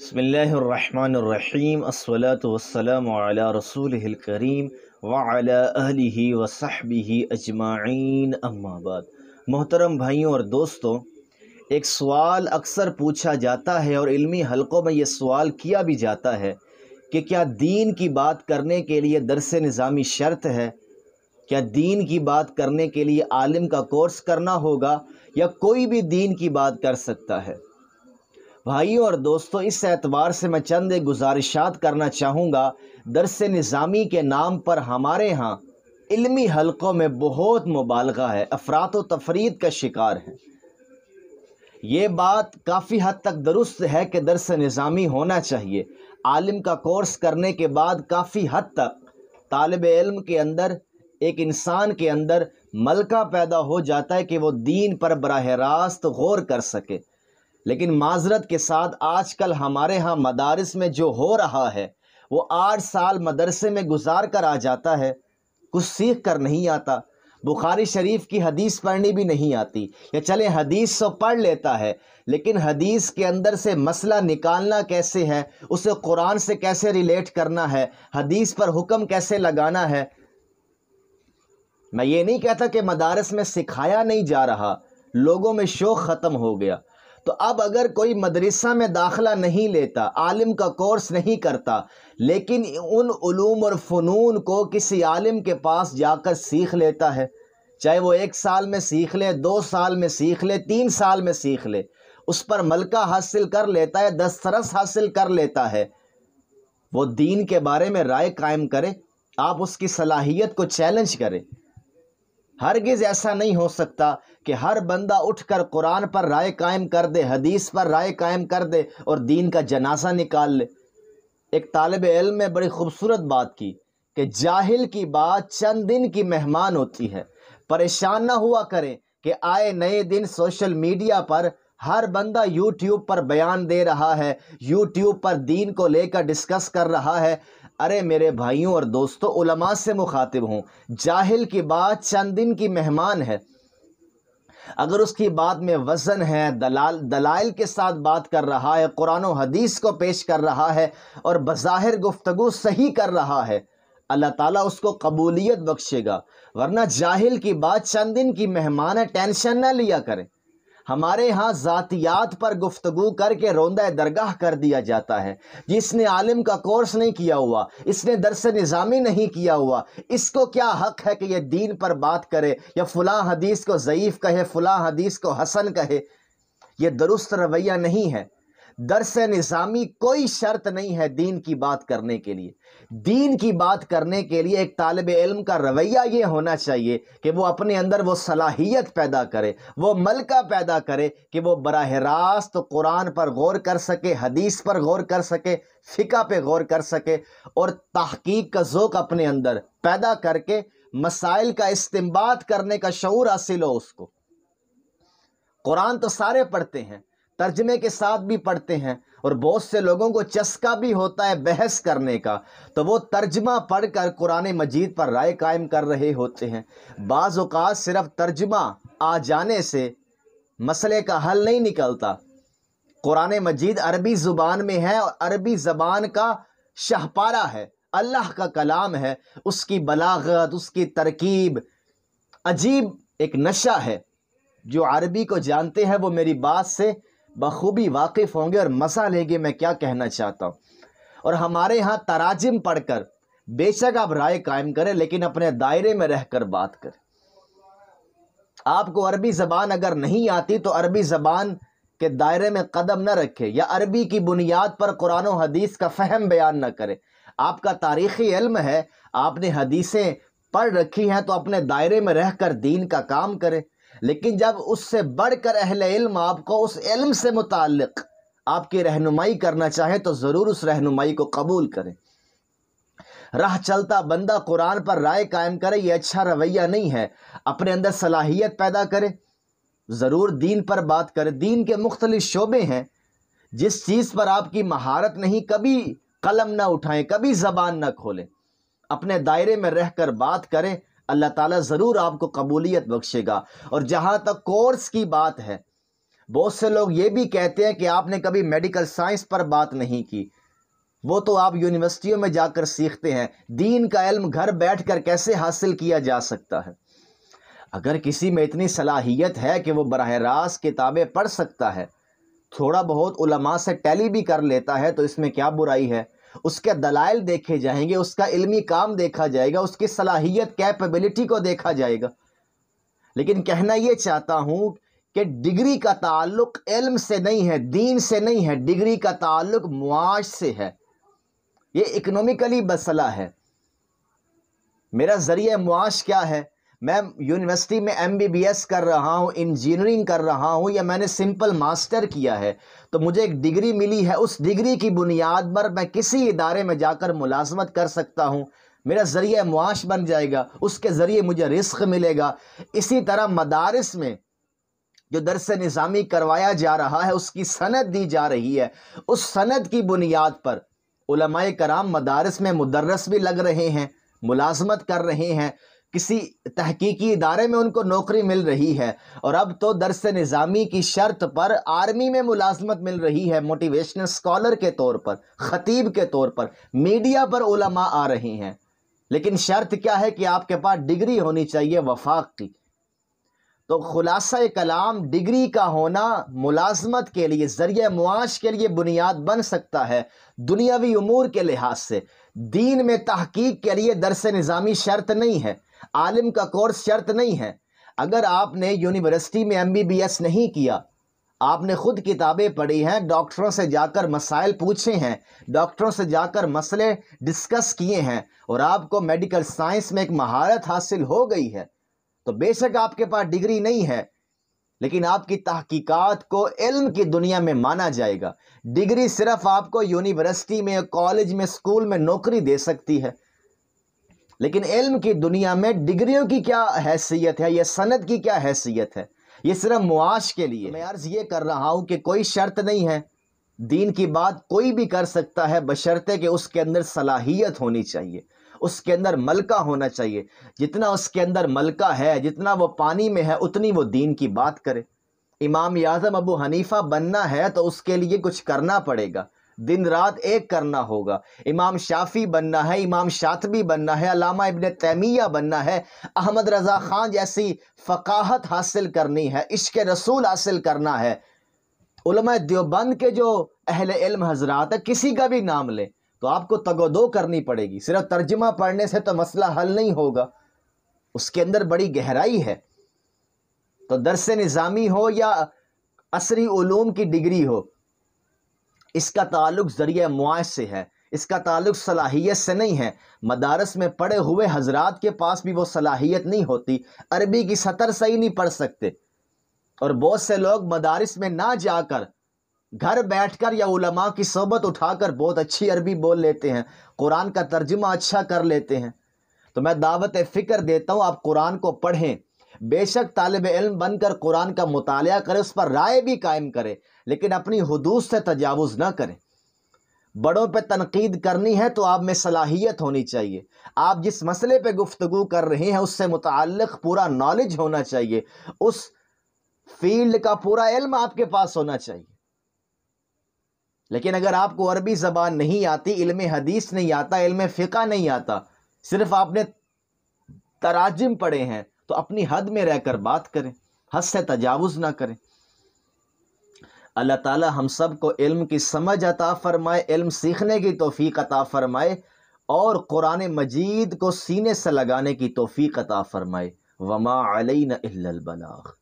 बसमीम असलातम रसूल करीम वही ही अजमाइन अम्माबाद मोहतरम भाइयों और दोस्तों एक सवाल अक्सर पूछा जाता है और इल्मी हलक़ों में ये सवाल किया भी जाता है कि क्या दीन की बात करने के लिए दरस निज़ामी शर्त है क्या दीन की बात करने के लिए आलिम का कोर्स करना होगा या कोई भी दीन की बात कर सकता है भाइयों और दोस्तों इस एतवार से मैं चंद एक गुजारिशात करना चाहूँगा दरस निज़ामी के नाम पर हमारे यहाँ इलमी हलकों में बहुत मुबालगा है अफरात व तफरीद का शिकार है ये बात काफ़ी हद तक दुरुस्त है कि दरस निज़ामी होना चाहिए आलिम का कोर्स करने के बाद काफ़ी हद तक तालब इल्म के अंदर एक इंसान के अंदर मलका पैदा हो जाता है कि वो दीन पर बरह रास्त गौर कर सके लेकिन माजरत के साथ आजकल हमारे यहाँ मदारस में जो हो रहा है वो आठ साल मदरसे में गुजार कर आ जाता है कुछ सीख कर नहीं आता बुखारी शरीफ की हदीस पढ़नी भी नहीं आती या चले हदीस तो पढ़ लेता है लेकिन हदीस के अंदर से मसला निकालना कैसे है उसे कुरान से कैसे रिलेट करना है हदीस पर हुक्म कैसे लगाना है मैं ये नहीं कहता कि मदारस में सिखाया नहीं जा रहा लोगों में शोक ख़त्म हो गया तो अब अगर कोई मदरसा में दाखला नहीं लेता आलिम का कोर्स नहीं करता लेकिन उन उलूम और फ़नून को किसी आलिम के पास जाकर सीख लेता है चाहे वो एक साल में सीख ले दो साल में सीख ले तीन साल में सीख ले उस पर मलका हासिल कर लेता है दस्तरस हासिल कर लेता है वो दीन के बारे में राय कायम करे आप उसकी सलाहियत को चैलेंज करें हरगिज़ ऐसा नहीं हो सकता कि हर बंदा उठकर कुरान पर राय कायम कर दे हदीस पर राय कायम कर दे और दीन का जनाजा निकाल ले एक तालब इल्म ने बड़ी खूबसूरत बात की कि जाहिल की बात चंद दिन की मेहमान होती है परेशान ना हुआ करें कि आए नए दिन सोशल मीडिया पर हर बंदा यूट्यूब पर बयान दे रहा है यूट्यूब पर दीन को लेकर डिस्कस कर रहा है अरे मेरे भाइयों और दोस्तों उलमा से मुखातिब हूँ जाहिल की बात चंद दिन की मेहमान है अगर उसकी बात में वज़न है दलाल दलाइल के साथ बात कर रहा है कुरान हदीस को पेश कर रहा है और बज़ाहिर गुफ्तगु सही कर रहा है अल्लाह ताला उसको कबूलियत बख्शेगा वरना जाहिल की बात चंद दिन की मेहमान है टेंशन ना लिया करें हमारे यहाँ ज़ातियात पर गुफ्तु करके रोंदा दरगाह कर दिया जाता है जिसने आलिम का कोर्स नहीं किया हुआ इसने दरस निज़ामी नहीं किया हुआ इसको क्या हक है कि यह दीन पर बात करे या फ़लाँ हदीस को ज़यीफ़ कहे फ़लाँ हदीस को हसन कहे यह दुरुस्त रवैया नहीं है दरस निज़ामी कोई शर्त नहीं है दीन की बात करने के लिए दीन की बात करने के लिए एक तालब इल्म का रवैया ये होना चाहिए कि वो अपने अंदर वो सलाहियत पैदा करे वो मलका पैदा करे कि वो बरह रास्त तो कुरान पर गौर कर सके हदीस पर गौर कर सके फ़िका पे गौर कर सके और तहकीक का जोक अपने अंदर पैदा करके मसाइल का इस्तेमाल करने का शूर हासिल हो उसको कुरान तो सारे पढ़ते हैं तर्जमे के साथ भी पढ़ते हैं और बहुत से लोगों को चस्का भी होता है बहस करने का तो वो तर्जमा पढ़कर कुरान मजीद पर राय कायम कर रहे होते हैं बाज़ात सिर्फ तर्जमा आ जाने से मसले का हल नहीं निकलता कुरान मजीद अरबी ज़ुबान में है और अरबी ज़बान का शाहपारा है अल्लाह का कलाम है उसकी बलागत उसकी तरकीब अजीब एक नशा है जो अरबी को जानते हैं वो मेरी बात से बखूबी वाकिफ़ होंगे और मसा लेंगे मैं क्या कहना चाहता हूँ और हमारे यहाँ तराजिम पढ़कर बेशक आप राय कायम करें लेकिन अपने दायरे में रहकर बात करें आपको अरबी ज़बान अगर नहीं आती तो अरबी ज़बान के दायरे में कदम न रखें या अरबी की बुनियाद पर कुरान हदीस का फहम बयान न करें आपका तारीख़ी इल्म है आपने हदीसें पढ़ रखी हैं तो अपने दायरे में रहकर दीन का काम करें लेकिन जब उससे बढ़कर अहल इल्म आपको उस इल्म से मुतालिक आपकी रहनुमाई करना चाहे तो ज़रूर उस रहनुमाई को कबूल करें राह चलता बंदा कुरान पर राय कायम करे ये अच्छा रवैया नहीं है अपने अंदर सलाहियत पैदा करे ज़रूर दीन पर बात करें दीन के मुख्तलिफ शोबे हैं जिस चीज़ पर आपकी महारत नहीं कभी कलम ना उठाएं कभी ज़बान ना खोलें अपने दायरे में रह कर बात करें अल्लाह ताला ज़रूर आपको कबूलियत बख्शेगा और जहाँ तक कोर्स की बात है बहुत से लोग ये भी कहते हैं कि आपने कभी मेडिकल साइंस पर बात नहीं की वो तो आप यूनिवर्सिटियों में जाकर सीखते हैं दीन का इल्म घर बैठकर कैसे हासिल किया जा सकता है अगर किसी में इतनी सलाहियत है कि वो बरह रास्त किताबें पढ़ सकता है थोड़ा बहुत उलमा से टैली भी कर लेता है तो इसमें क्या बुराई है उसके दलाइल देखे जाएंगे उसका इल्मी काम देखा जाएगा उसकी सलाहियत कैपेबिलिटी को देखा जाएगा लेकिन कहना ये चाहता हूँ कि डिग्री का ताल्लुक इल्म से नहीं है दीन से नहीं है डिग्री का ताल्लुक मुआश से है ये इकोनॉमिकली मसला है मेरा ज़रिए मुआश क्या है मैं यूनिवर्सिटी में एम कर रहा हूँ इंजीनियरिंग कर रहा हूँ या मैंने सिंपल मास्टर किया है तो मुझे एक डिग्री मिली है उस डिग्री की बुनियाद पर मैं किसी इदारे में जाकर मुलाजमत कर सकता हूँ मेरा ज़रिए मुआश बन जाएगा उसके ज़रिए मुझे रिस्क मिलेगा इसी तरह मदारस में जो दरस निज़ामी करवाया जा रहा है उसकी सनद दी जा रही है उस सनद की बुनियाद पर उलमाए कराम मदारस में मुदर्रस भी लग रहे हैं मुलाजमत कर रहे हैं किसी तहकीकी इदारे में उनको नौकरी मिल रही है और अब तो दरस निज़ामी की शर्त पर आर्मी में मुलाजमत मिल रही है मोटिवेशनल स्कॉलर के तौर पर ख़तीब के तौर पर मीडिया पर ओलमा आ रही हैं लेकिन शर्त क्या है कि आपके पास डिग्री होनी चाहिए वफाक की तो खुलासा कलाम डिग्री का होना मुलाजमत के लिए ज़रिए मुआश के लिए बुनियाद बन सकता है दुनियावी अमूर के लिहाज से दीन में तहकीक के लिए दरस निज़ामी शर्त नहीं है आलिम का कोर्स शर्त नहीं है अगर आपने यूनिवर्सिटी में एमबीबीएस नहीं किया आपने ख़ुद किताबें पढ़ी हैं डॉक्टरों से जाकर मसाइल पूछे हैं डॉक्टरों से जाकर मसले डिस्कस किए हैं और आपको मेडिकल साइंस में एक महारत हासिल हो गई है तो बेशक आपके पास डिग्री नहीं है लेकिन आपकी तहकीकात को इल्म की दुनिया में माना जाएगा डिग्री सिर्फ आपको यूनिवर्सिटी में कॉलेज में स्कूल में नौकरी दे सकती है लेकिन इल्म की दुनिया में डिग्रियों की क्या हैसियत है या सनत की क्या हैसियत है ये सिर्फ मुआश के लिए तो मैं अर्ज़ ये कर रहा हूँ कि कोई शर्त नहीं है दीन की बात कोई भी कर सकता है बशर्ते कि उसके अंदर सलाहियत होनी चाहिए उसके अंदर मलका होना चाहिए जितना उसके अंदर मलका है जितना वो पानी में है उतनी वो दीन की बात करे इमाम याजम अबू हनीफा बनना है तो उसके लिए कुछ करना पड़ेगा दिन रात एक करना होगा इमाम शाफी बनना है इमाम शातबी बनना है अलामा इबन तैमिया बनना है अहमद रज़ा ख़ान जैसी फ़काहत हासिल करनी है इश्क रसूल हासिल करना है देवबंद के जो अहल इल्म हजरात है किसी का भी नाम लें तो आपको तगोदो करनी पड़ेगी सिर्फ तर्जमा पढ़ने से तो मसला हल नहीं होगा उसके अंदर बड़ी गहराई है तो दरस निज़ामी हो या असरी ओलूम की डिग्री हो इसका ताल्लुक ज़रिए मुआश से है इसका ताल्लुक सलाहियत से नहीं है मदारस में पढ़े हुए हजरात के पास भी वो सलाहियत नहीं होती अरबी की सतर सही नहीं पढ़ सकते और बहुत से लोग मदारस में ना जाकर घर बैठकर या उलमा की सोबत उठाकर बहुत अच्छी अरबी बोल लेते हैं कुरान का तर्जुमा अच्छा कर लेते हैं तो मैं दावत फ़िक्र देता हूँ आप कुरान को पढ़ें बेशक तालब इल्म बनकर कुरान का मुताल करे उस पर राय भी कायम करे लेकिन अपनी हदूद से तजावज़ ना करें बड़ों पर तनकीद करनी है तो आप में सलाहियत होनी चाहिए आप जिस मसले पर गुफ्तु कर रहे हैं उससे मुतल पूरा नॉलेज होना चाहिए उस फील्ड का पूरा इल्म आपके पास होना चाहिए लेकिन अगर आपको अरबी ज़बान नहीं आती इल्म हदीस नहीं आता इल्म फ़िका नहीं आता सिर्फ आपने तराजिम पढ़े हैं तो अपनी हद में रहकर बात करें हद से तजावुज़ ना करें अल्लाह ताला हम सब को इल्म की समझ अता फ़रमाए इल्म सीखने की तोफ़ी अता फ़रमाए और क़ुरान मजीद को सीने से लगाने की तोफ़ी अता फ़रमाए वमा अलैन बलाग